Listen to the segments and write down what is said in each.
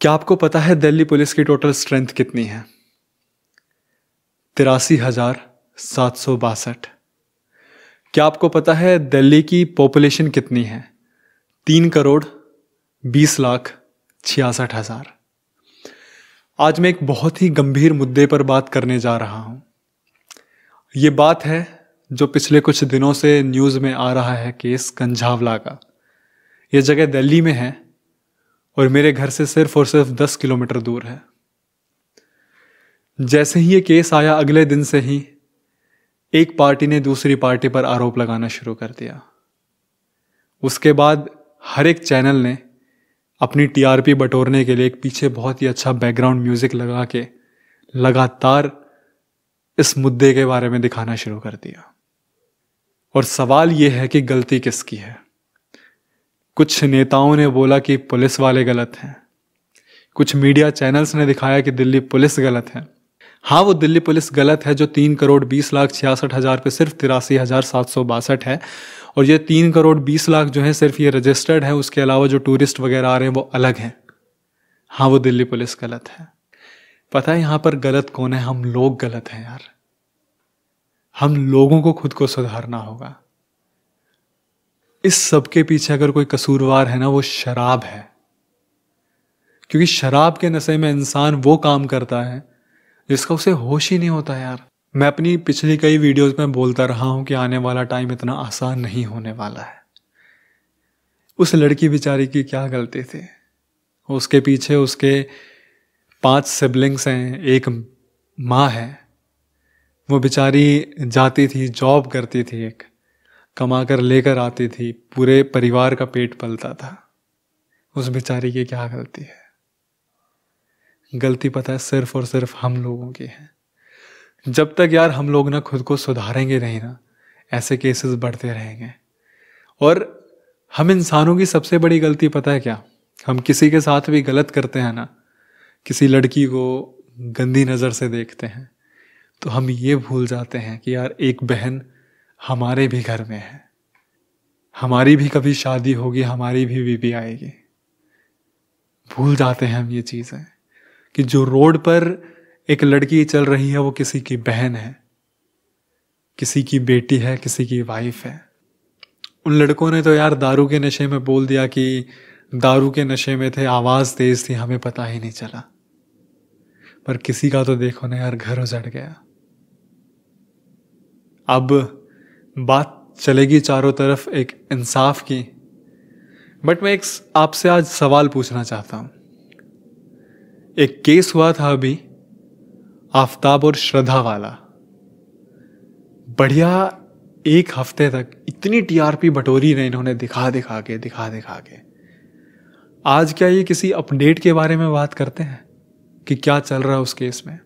क्या आपको पता है दिल्ली पुलिस की टोटल स्ट्रेंथ कितनी है तिरासी हजार सात सौ बासठ क्या आपको पता है दिल्ली की पॉपुलेशन कितनी है तीन करोड़ बीस लाख छियासठ हजार आज मैं एक बहुत ही गंभीर मुद्दे पर बात करने जा रहा हूं ये बात है जो पिछले कुछ दिनों से न्यूज़ में आ रहा है केस कंझावला का यह जगह दिल्ली में है और मेरे घर से सिर्फ और सिर्फ दस किलोमीटर दूर है जैसे ही ये केस आया अगले दिन से ही एक पार्टी ने दूसरी पार्टी पर आरोप लगाना शुरू कर दिया उसके बाद हर एक चैनल ने अपनी टीआरपी बटोरने के लिए एक पीछे बहुत ही अच्छा बैकग्राउंड म्यूजिक लगा के लगातार इस मुद्दे के बारे में दिखाना शुरू कर दिया और सवाल यह है कि गलती किसकी है कुछ नेताओं ने बोला कि पुलिस वाले गलत हैं कुछ मीडिया चैनल्स ने दिखाया कि दिल्ली पुलिस गलत है हाँ वो दिल्ली पुलिस गलत है जो तीन करोड़ बीस लाख छियासठ हज़ार पे सिर्फ तिरासी हज़ार सात सौ बासठ है और ये तीन करोड़ बीस लाख जो है सिर्फ ये रजिस्टर्ड है उसके अलावा जो टूरिस्ट वगैरह आ रहे हैं वो अलग हैं हाँ वो दिल्ली पुलिस गलत है पता है यहाँ पर गलत कौन है हम लोग गलत हैं यार हम लोगों को खुद को सुधारना होगा इस सब के पीछे अगर कोई कसूरवार है ना वो शराब है क्योंकि शराब के नशे में इंसान वो काम करता है जिसका उसे होश ही नहीं होता यार मैं अपनी पिछली कई वीडियोस में बोलता रहा हूं कि आने वाला टाइम इतना आसान नहीं होने वाला है उस लड़की बेचारी की क्या गलती थी उसके पीछे उसके पांच सिबलिंग्स हैं एक माँ है वो बेचारी जाती थी जॉब करती थी एक कमा कर लेकर आती थी पूरे परिवार का पेट पलता था उस बेचारी की क्या गलती है गलती पता है सिर्फ और सिर्फ हम लोगों की है जब तक यार हम लोग ना खुद को सुधारेंगे नहीं ना ऐसे केसेस बढ़ते रहेंगे और हम इंसानों की सबसे बड़ी गलती पता है क्या हम किसी के साथ भी गलत करते हैं ना किसी लड़की को गंदी नज़र से देखते हैं तो हम ये भूल जाते हैं कि यार एक बहन हमारे भी घर में है हमारी भी कभी शादी होगी हमारी भी बीबी आएगी भूल जाते हैं हम ये चीज़ें कि जो रोड पर एक लड़की चल रही है वो किसी की बहन है किसी की बेटी है किसी की वाइफ है उन लड़कों ने तो यार दारू के नशे में बोल दिया कि दारू के नशे में थे आवाज़ तेज़ थी हमें पता ही नहीं चला पर किसी का तो देखो ना यार घर उजड़ गया अब बात चलेगी चारों तरफ एक इंसाफ की बट मैं एक आपसे आज सवाल पूछना चाहता हूँ एक केस हुआ था अभी आफ्ताब और श्रद्धा वाला बढ़िया एक हफ्ते तक इतनी टीआरपी बटोरी ने इन्होंने दिखा दिखा के दिखा दिखा के आज क्या ये किसी अपडेट के बारे में बात करते हैं कि क्या चल रहा है उस केस में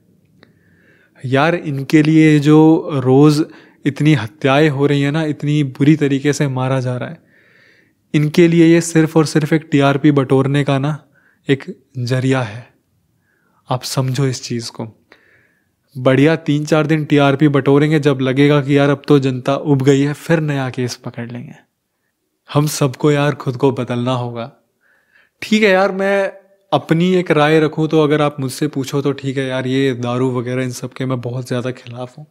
यार इनके लिए जो रोज़ इतनी हत्याएं हो रही हैं ना इतनी बुरी तरीके से मारा जा रहा है इनके लिए ये सिर्फ और सिर्फ एक टीआरपी बटोरने का ना एक जरिया है आप समझो इस चीज़ को बढ़िया तीन चार दिन टीआरपी बटोरेंगे जब लगेगा कि यार अब तो जनता उब गई है फिर नया केस पकड़ लेंगे हम सबको यार खुद को बदलना होगा ठीक है यार मैं अपनी एक राय रखूं तो अगर आप मुझसे पूछो तो ठीक है यार ये दारू वगैरह इन सब के मैं बहुत ज़्यादा खिलाफ हूँ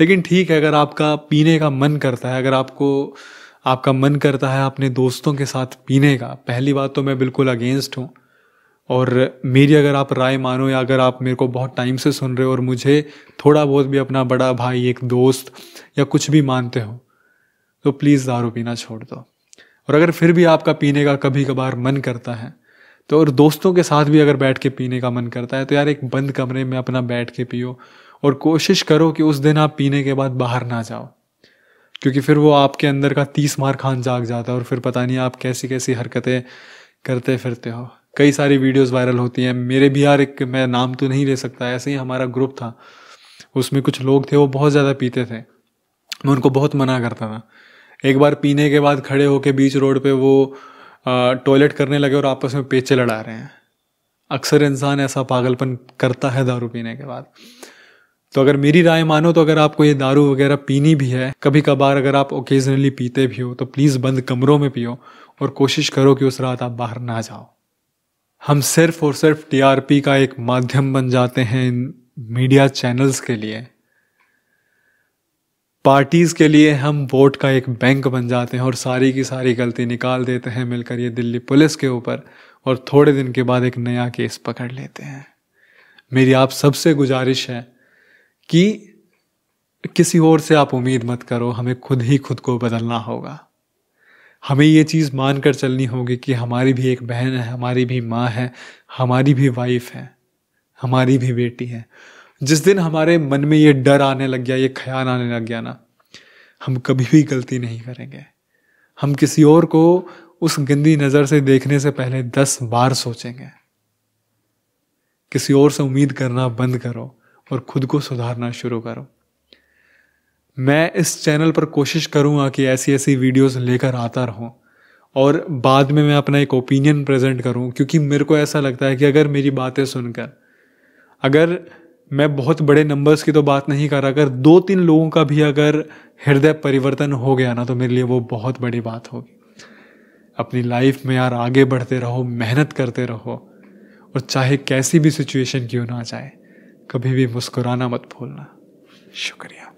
लेकिन ठीक है अगर आपका पीने का मन करता है अगर आपको आपका मन करता है अपने दोस्तों के साथ पीने का पहली बात तो मैं बिल्कुल अगेंस्ट हूँ और मेरी अगर आप राय मानो या अगर आप मेरे को बहुत टाइम से सुन रहे हो और मुझे थोड़ा बहुत भी अपना बड़ा भाई एक दोस्त या कुछ भी मानते हो तो प्लीज़ दारू पीना छोड़ दो और अगर फिर भी आपका पीने का कभी कभार मन करता है तो और दोस्तों के साथ भी अगर बैठ के पीने का मन करता है तो यार एक बंद कमरे में अपना बैठ के पियो और कोशिश करो कि उस दिन आप पीने के बाद बाहर ना जाओ क्योंकि फिर वो आपके अंदर का तीस मार खान जाग जाता है और फिर पता नहीं आप कैसी कैसी हरकतें करते फिरते हो कई सारी वीडियोस वायरल होती हैं मेरे भी यार एक मैं नाम तो नहीं ले सकता ऐसे ही हमारा ग्रुप था उसमें कुछ लोग थे वो बहुत ज़्यादा पीते थे मैं उनको बहुत मना करता था एक बार पीने के बाद खड़े होके बीच रोड पे वो टॉयलेट करने लगे और आपस में पेचे लड़ा रहे हैं अक्सर इंसान ऐसा पागलपन करता है दारू पीने के बाद तो अगर मेरी राय मानो तो अगर आपको ये दारू वगैरह पीनी भी है कभी कभार अगर आप ओकेजनली पीते भी हो तो प्लीज़ बंद कमरों में पियो और कोशिश करो कि उस रात आप बाहर ना जाओ हम सिर्फ और सिर्फ टीआरपी का एक माध्यम बन जाते हैं इन मीडिया चैनल्स के लिए पार्टीज़ के लिए हम वोट का एक बैंक बन जाते हैं और सारी की सारी गलती निकाल देते हैं मिलकर ये दिल्ली पुलिस के ऊपर और थोड़े दिन के बाद एक नया केस पकड़ लेते हैं मेरी आप सबसे गुजारिश है कि किसी और से आप उम्मीद मत करो हमें खुद ही खुद को बदलना होगा हमें ये चीज़ मान कर चलनी होगी कि हमारी भी एक बहन है हमारी भी माँ है हमारी भी वाइफ है हमारी भी बेटी है जिस दिन हमारे मन में ये डर आने लग गया ये ख्याल आने लग गया ना हम कभी भी गलती नहीं करेंगे हम किसी और को उस गंदी नज़र से देखने से पहले दस बार सोचेंगे किसी और से उम्मीद करना बंद करो और खुद को सुधारना शुरू करो मैं इस चैनल पर कोशिश करूँगा कि ऐसी ऐसी वीडियोस लेकर आता रहूँ और बाद में मैं अपना एक ओपिनियन प्रेजेंट करूँ क्योंकि मेरे को ऐसा लगता है कि अगर मेरी बातें सुनकर अगर मैं बहुत बड़े नंबर्स की तो बात नहीं कर रहा अगर दो तीन लोगों का भी अगर हृदय परिवर्तन हो गया ना तो मेरे लिए वो बहुत बड़ी बात होगी अपनी लाइफ में यार आगे बढ़ते रहो मेहनत करते रहो और चाहे कैसी भी सिचुएशन क्यों ना जाए कभी भी मुस्कुराना मत भूलना शुक्रिया